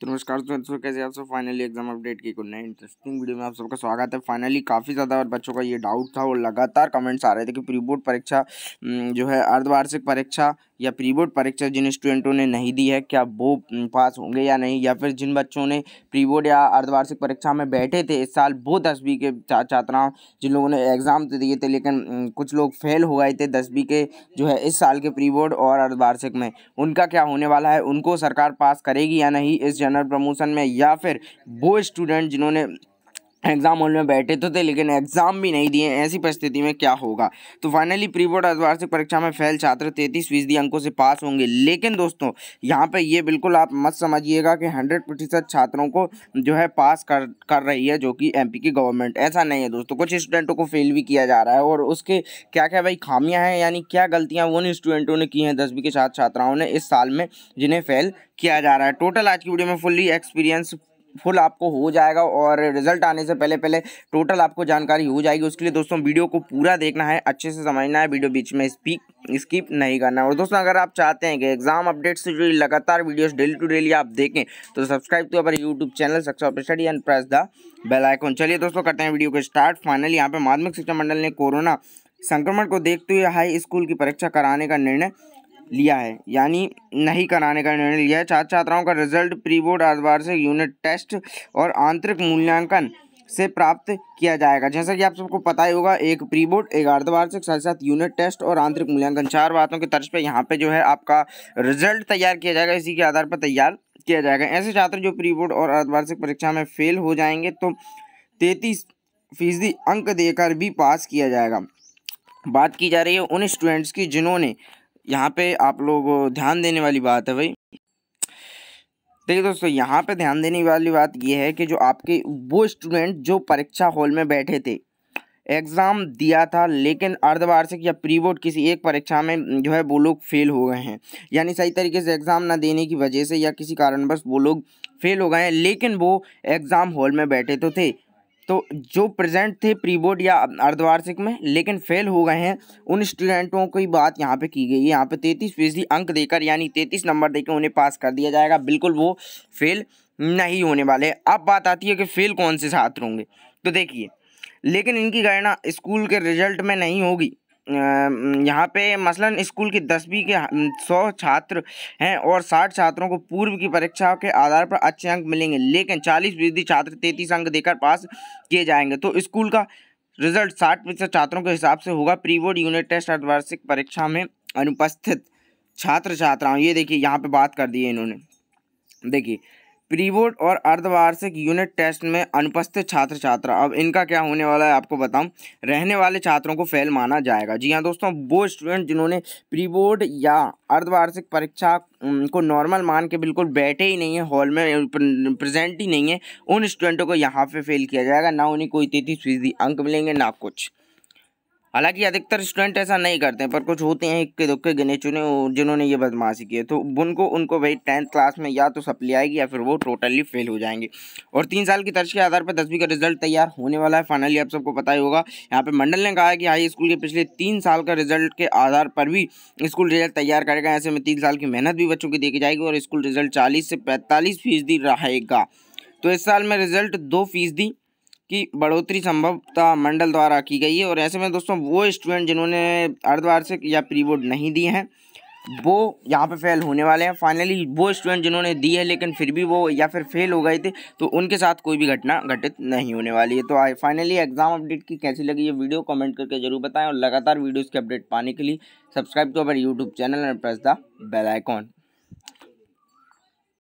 तो नमस्कार दोस्तों कैसे आप सब फाइनली एग्जाम अपडेट की नए इंटरेस्टिंग वीडियो में आप सबका स्वागत है फाइनली काफ़ी ज़्यादा बच्चों का ये डाउट था और लगातार कमेंट्स आ रहे थे कि प्री बोर्ड परीक्षा हम्म, जो है अर्धवार्षिक परीक्षा या प्री बोर्ड परीक्षा जिन स्टूडेंटों ने नहीं दी है क्या वो पास होंगे या नहीं या फिर जिन बच्चों ने प्री बोर्ड या अर्धवार्षिक परीक्षा में बैठे थे इस साल वो दसवीं के छात्राओं जिन लोगों ने एग्ज़ाम तो दिए थे लेकिन कुछ लोग फेल हो गए थे दसवीं के जो है इस साल के प्री बोर्ड और अर्धवार्षिक में उनका क्या होने वाला है उनको सरकार पास करेगी या नहीं इस जनरल प्रमोशन में या फिर वो स्टूडेंट जिन्होंने एग्ज़ाम हॉल में बैठे तो थे लेकिन एग्ज़ाम भी नहीं दिए ऐसी परिस्थिति में क्या होगा तो फाइनली प्री बोर्ड अर्धवार्षिक परीक्षा में फेल छात्र तैंतीस फीसदी अंकों से पास होंगे लेकिन दोस्तों यहाँ पे ये बिल्कुल आप मत समझिएगा कि हंड्रेड प्रतिशत छात्रों को जो है पास कर कर रही है जो कि एम की गवर्नमेंट ऐसा नहीं है दोस्तों कुछ स्टूडेंटों को फेल भी किया जा रहा है और उसके क्या क्या भाई खामियाँ हैं यानी क्या गलतियाँ उन स्टूडेंटों ने की हैं दसवीं के छात्र छात्राओं ने इस साल में जिन्हें फेल किया जा रहा है टोटल आज की वीडियो में फुल्ली एक्सपीरियंस फुल आपको हो जाएगा और रिजल्ट आने से पहले पहले टोटल आपको जानकारी हो जाएगी उसके लिए दोस्तों वीडियो को पूरा देखना है अच्छे से समझना है वीडियो बीच में स्पीक स्किप नहीं करना और दोस्तों अगर आप चाहते हैं कि एग्जाम अपडेट्स से जुड़ी लगातार वीडियोस डेली टू डेली आप देखें तो subscribe to our YouTube channel study and press the bell icon चलिए दोस्तों करते हैं वीडियो को स्टार्ट फाइनल यहाँ पे माध्यमिक शिक्षा मंडल ने कोरोना संक्रमण को देखते हुए हाई स्कूल की परीक्षा कराने का निर्णय लिया है यानी नहीं कराने का निर्णय लिया है छात्र छात्राओं का रिजल्ट प्री बोर्ड आधार से यूनिट टेस्ट और आंतरिक मूल्यांकन से प्राप्त किया जाएगा जैसा कि आप सबको पता ही होगा एक प्री बोर्ड एक अर्धवार्षिक साथ साथ यूनिट टेस्ट और आंतरिक मूल्यांकन चार बातों के तर्ज पे यहाँ पे जो है आपका रिजल्ट तैयार किया जाएगा इसी के आधार पर तैयार किया जाएगा ऐसे छात्र जो प्री बोर्ड और अर्धवार्षिक परीक्षा में फेल हो जाएंगे तो तैतीस फीसदी अंक देकर भी पास किया जाएगा बात की जा रही है उन स्टूडेंट्स की जिन्होंने यहाँ पे आप लोग ध्यान देने वाली बात है भाई देखिए दोस्तों यहाँ पे ध्यान देने वाली बात यह है कि जो आपके वो स्टूडेंट जो परीक्षा हॉल में बैठे थे एग्ज़ाम दिया था लेकिन अर्धवार्षिक या प्री बोर्ड किसी एक परीक्षा में जो है वो लोग फेल हो गए हैं यानी सही तरीके से एग्ज़ाम ना देने की वजह से या किसी कारणवश वो लोग फेल हो गए हैं लेकिन वो एग्ज़ाम हॉल में बैठे तो थे तो जो प्रेजेंट थे प्री बोर्ड या अर्धवार्षिक में लेकिन फेल हो गए हैं उन स्टूडेंटों की बात यहाँ पे की गई है यहाँ पे तैंतीस फीसदी अंक देकर यानी तैंतीस नंबर देकर उन्हें पास कर दिया जाएगा बिल्कुल वो फेल नहीं होने वाले अब बात आती है कि फेल कौन से छात्र होंगे तो देखिए लेकिन इनकी गणना स्कूल के रिजल्ट में नहीं होगी यहाँ पे मसलन स्कूल की दसवीं के सौ छात्र हैं और साठ छात्रों को पूर्व की परीक्षा के आधार पर अच्छे अंक मिलेंगे लेकिन चालीस फीसदी छात्र तैतीस अंक देकर पास किए जाएंगे तो स्कूल का रिजल्ट साठ फीसद छात्रों के हिसाब से होगा प्री बोर्ड यूनिट टेस्ट अर्धवार्षिक परीक्षा में अनुपस्थित छात्र छात्राओं ये देखिए यहाँ पर बात कर दी है इन्होंने देखिए प्रीबोर्ड और अर्धवार्षिक यूनिट टेस्ट में अनुपस्थित छात्र छात्रा अब इनका क्या होने वाला है आपको बताऊं रहने वाले छात्रों को फेल माना जाएगा जी हाँ दोस्तों वो स्टूडेंट जिन्होंने प्रीबोर्ड या अर्धवार्षिक परीक्षा को नॉर्मल मान के बिल्कुल बैठे ही नहीं है हॉल में प्रेजेंट ही नहीं है उन स्टूडेंटों को यहाँ पे फेल किया जाएगा ना उन्हें कोई तैतीस फीसदी अंक मिलेंगे ना कुछ हालांकि अधिकतर स्टूडेंट ऐसा नहीं करते हैं पर कुछ होते हैं इक्के दुक्के गिने चुने जिन्होंने ये बदमाशी की है तो उनको उनको भाई टेंथ क्लास में या तो सप्ली आएगी या फिर वो टोटली फेल हो जाएंगे और तीन साल की तर्ज के आधार पर दसवीं का रिजल्ट तैयार होने वाला है फाइनली आप सबको पता ही होगा यहाँ पर मंडल ने कहा है कि हाई स्कूल के पिछले तीन साल का रिजल्ट के आधार पर भी स्कूल रिजल्ट तैयार करेगा ऐसे में तीन साल की मेहनत भी बच्चों की देखी जाएगी और स्कूल रिजल्ट चालीस से पैंतालीस फीसदी रहेगा तो इस साल में रिजल्ट दो फीसदी की बढ़ोतरी संभवता मंडल द्वारा की गई है और ऐसे में दोस्तों वो स्टूडेंट जिन्होंने अर्धवार्षिक या प्री बोर्ड नहीं दिए हैं वो यहाँ पे फेल होने वाले हैं फाइनली वो स्टूडेंट जिन्होंने दी है लेकिन फिर भी वो या फिर फेल हो गए थे तो उनके साथ कोई भी घटना घटित नहीं होने वाली है तो आई फाइनली एग्जाम अपडेट की कैसी लगी ये वीडियो कमेंट करके जरूर बताएं और लगातार वीडियोस के अपडेट पाने के लिए subscribe to to our YouTube channel and press the bell icon